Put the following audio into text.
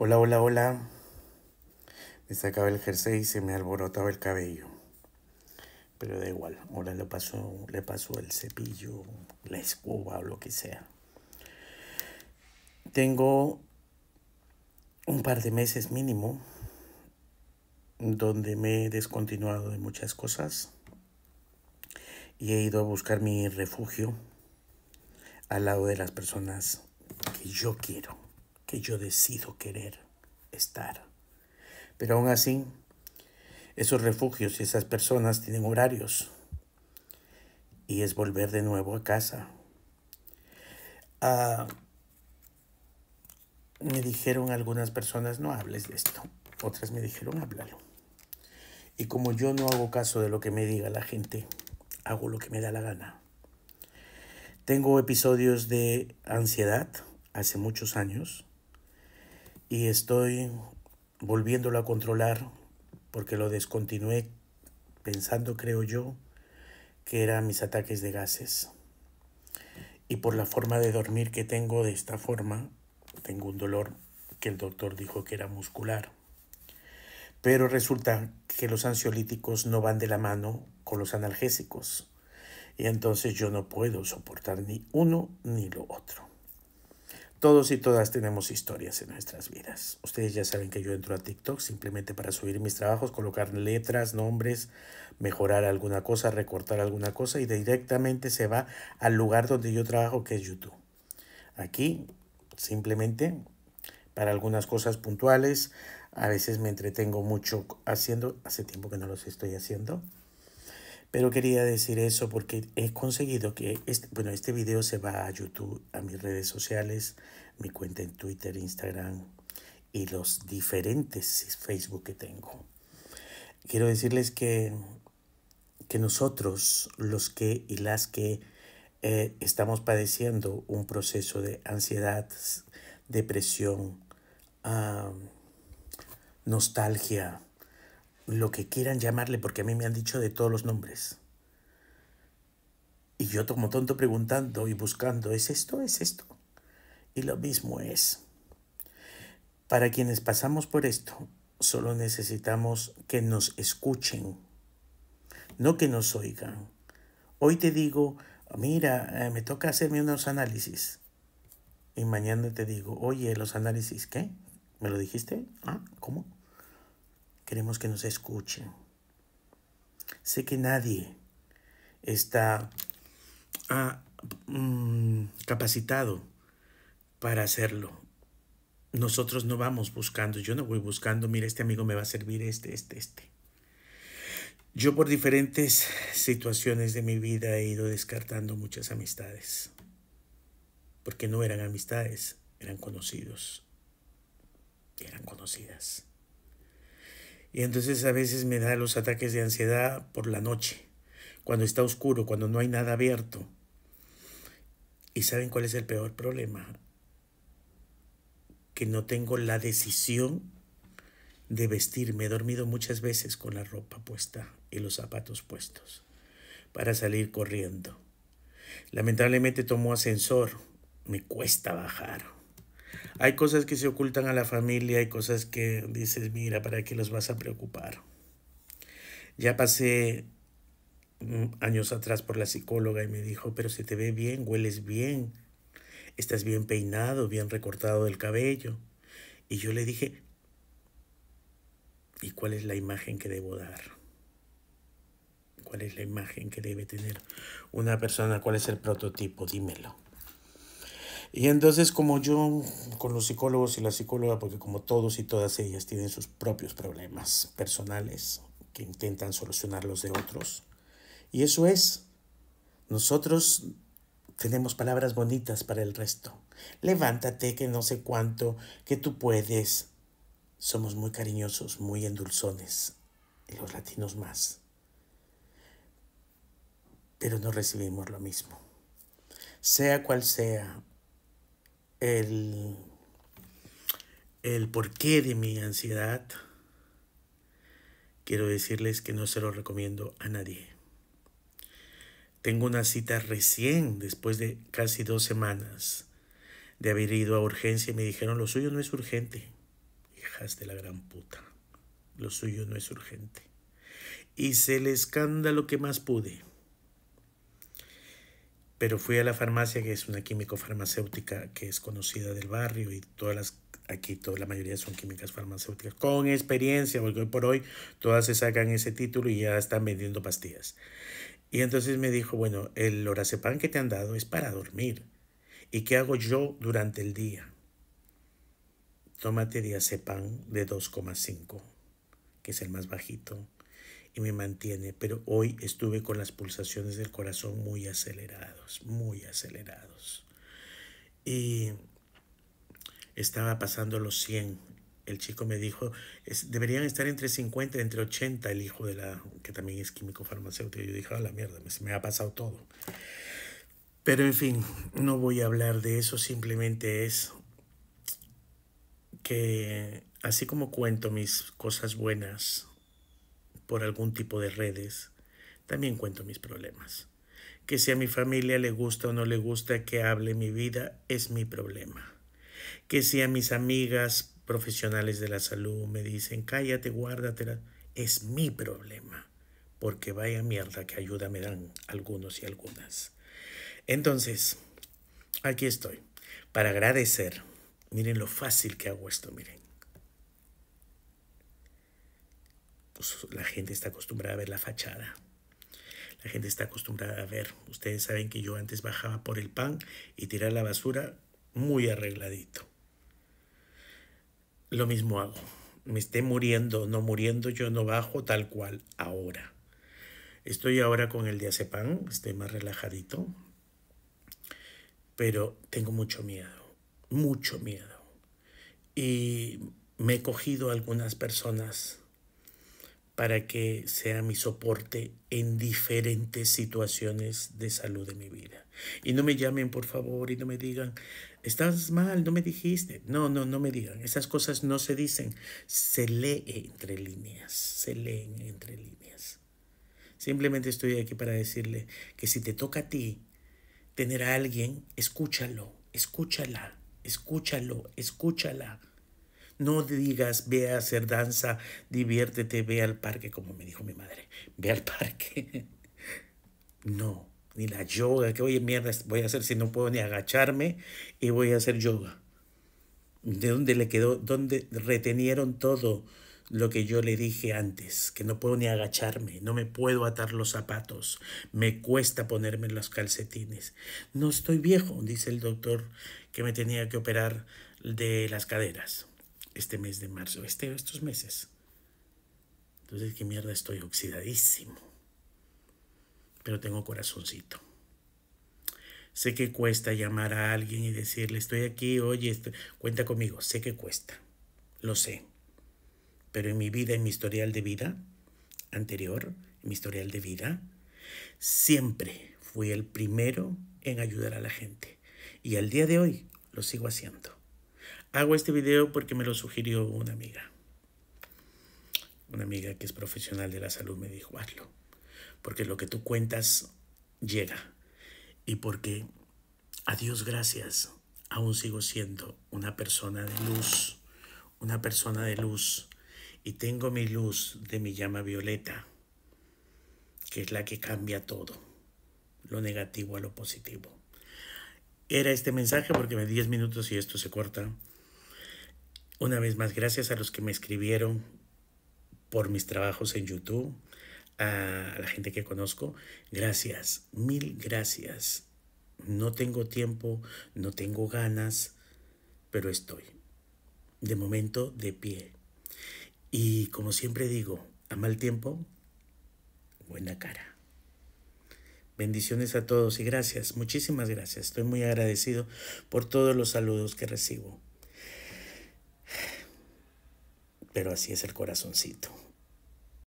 Hola, hola, hola. Me sacaba el jersey y se me alborotaba el cabello. Pero da igual, ahora le paso, le paso el cepillo, la escoba o lo que sea. Tengo un par de meses mínimo donde me he descontinuado de muchas cosas y he ido a buscar mi refugio al lado de las personas que yo quiero que yo decido querer estar. Pero aún así, esos refugios y esas personas tienen horarios. Y es volver de nuevo a casa. Ah, me dijeron algunas personas, no hables de esto. Otras me dijeron, háblalo. Y como yo no hago caso de lo que me diga la gente, hago lo que me da la gana. Tengo episodios de ansiedad hace muchos años y estoy volviéndolo a controlar porque lo descontinué pensando, creo yo, que eran mis ataques de gases. Y por la forma de dormir que tengo de esta forma, tengo un dolor que el doctor dijo que era muscular. Pero resulta que los ansiolíticos no van de la mano con los analgésicos. Y entonces yo no puedo soportar ni uno ni lo otro. Todos y todas tenemos historias en nuestras vidas. Ustedes ya saben que yo entro a TikTok simplemente para subir mis trabajos, colocar letras, nombres, mejorar alguna cosa, recortar alguna cosa y directamente se va al lugar donde yo trabajo que es YouTube. Aquí simplemente para algunas cosas puntuales. A veces me entretengo mucho haciendo, hace tiempo que no los estoy haciendo. Pero quería decir eso porque he conseguido que, este, bueno, este video se va a YouTube, a mis redes sociales, mi cuenta en Twitter, Instagram y los diferentes Facebook que tengo. Quiero decirles que, que nosotros, los que y las que eh, estamos padeciendo un proceso de ansiedad, depresión, nostalgia, lo que quieran llamarle, porque a mí me han dicho de todos los nombres. Y yo como tonto preguntando y buscando, ¿es esto? ¿Es esto? Y lo mismo es. Para quienes pasamos por esto, solo necesitamos que nos escuchen, no que nos oigan. Hoy te digo, mira, eh, me toca hacerme unos análisis. Y mañana te digo, oye, los análisis, ¿qué? ¿Me lo dijiste? Ah, ¿cómo? Queremos que nos escuchen. Sé que nadie está ah, mm, capacitado para hacerlo. Nosotros no vamos buscando, yo no voy buscando, mira, este amigo me va a servir, este, este, este. Yo por diferentes situaciones de mi vida he ido descartando muchas amistades, porque no eran amistades, eran conocidos, eran conocidas. Y entonces a veces me da los ataques de ansiedad por la noche, cuando está oscuro, cuando no hay nada abierto. ¿Y saben cuál es el peor problema? Que no tengo la decisión de vestirme. He dormido muchas veces con la ropa puesta y los zapatos puestos para salir corriendo. Lamentablemente tomo ascensor. Me cuesta bajar hay cosas que se ocultan a la familia, hay cosas que dices, mira, ¿para qué los vas a preocupar? Ya pasé mm, años atrás por la psicóloga y me dijo, pero se te ve bien, hueles bien, estás bien peinado, bien recortado del cabello. Y yo le dije, ¿y cuál es la imagen que debo dar? ¿Cuál es la imagen que debe tener una persona? ¿Cuál es el prototipo? Dímelo. Y entonces como yo con los psicólogos y la psicóloga, porque como todos y todas ellas tienen sus propios problemas personales que intentan solucionar los de otros. Y eso es, nosotros tenemos palabras bonitas para el resto. Levántate, que no sé cuánto, que tú puedes. Somos muy cariñosos, muy endulzones, y los latinos más. Pero no recibimos lo mismo. Sea cual sea el, el porqué de mi ansiedad, quiero decirles que no se lo recomiendo a nadie. Tengo una cita recién, después de casi dos semanas de haber ido a urgencia, y me dijeron, lo suyo no es urgente. Hijas de la gran puta, lo suyo no es urgente. Hice el escándalo que más pude. Pero fui a la farmacia, que es una químico farmacéutica que es conocida del barrio y todas las aquí toda la mayoría son químicas farmacéuticas con experiencia, porque hoy por hoy todas se sacan ese título y ya están vendiendo pastillas. Y entonces me dijo, bueno, el lorazepam que te han dado es para dormir. ¿Y qué hago yo durante el día? Tómate diazepam de 2,5, que es el más bajito y me mantiene. Pero hoy estuve con las pulsaciones del corazón muy acelerados, muy acelerados. Y estaba pasando los 100. El chico me dijo, deberían estar entre 50 y entre 80 el hijo de la, que también es químico farmacéutico. Yo dije, a la mierda, se me ha pasado todo. Pero en fin, no voy a hablar de eso, simplemente es que así como cuento mis cosas buenas, por algún tipo de redes, también cuento mis problemas. Que si a mi familia le gusta o no le gusta que hable mi vida es mi problema. Que si a mis amigas profesionales de la salud me dicen cállate, guárdatela, es mi problema. Porque vaya mierda que ayuda me dan algunos y algunas. Entonces, aquí estoy para agradecer. Miren lo fácil que hago esto, miren. Pues, la gente está acostumbrada a ver la fachada. La gente está acostumbrada a ver. Ustedes saben que yo antes bajaba por el pan y tirar la basura muy arregladito. Lo mismo hago. Me esté muriendo no muriendo, yo no bajo tal cual ahora. Estoy ahora con el de pan, estoy más relajadito, pero tengo mucho miedo, mucho miedo. Y me he cogido algunas personas para que sea mi soporte en diferentes situaciones de salud de mi vida. Y no me llamen, por favor, y no me digan, estás mal, no me dijiste. No, no, no me digan. Esas cosas no se dicen. Se lee entre líneas, se leen entre líneas. Simplemente estoy aquí para decirle que si te toca a ti tener a alguien, escúchalo, escúchala, escúchalo, escúchala. No digas, ve a hacer danza, diviértete, ve al parque, como me dijo mi madre, ve al parque. No, ni la yoga, que oye, mierda, voy a hacer si no puedo ni agacharme y voy a hacer yoga. ¿De dónde le quedó? ¿Dónde retenieron todo lo que yo le dije antes? Que no puedo ni agacharme, no me puedo atar los zapatos, me cuesta ponerme los calcetines. No estoy viejo, dice el doctor que me tenía que operar de las caderas este mes de marzo, este, estos meses. Entonces, qué mierda, estoy oxidadísimo. Pero tengo corazoncito. Sé que cuesta llamar a alguien y decirle, estoy aquí, oye, cuenta conmigo. Sé que cuesta, lo sé. Pero en mi vida, en mi historial de vida anterior, en mi historial de vida, siempre fui el primero en ayudar a la gente. Y al día de hoy lo sigo haciendo. Hago este video porque me lo sugirió una amiga. Una amiga que es profesional de la salud me dijo, hazlo, porque lo que tú cuentas llega y porque, a Dios gracias, aún sigo siendo una persona de luz, una persona de luz y tengo mi luz de mi llama violeta, que es la que cambia todo, lo negativo a lo positivo. Era este mensaje porque me 10 minutos y esto se corta. Una vez más, gracias a los que me escribieron por mis trabajos en YouTube, a la gente que conozco. Gracias, mil gracias. No tengo tiempo, no tengo ganas, pero estoy de momento de pie. Y como siempre digo, a mal tiempo, buena cara. Bendiciones a todos y gracias, muchísimas gracias. Estoy muy agradecido por todos los saludos que recibo. pero así es el corazoncito.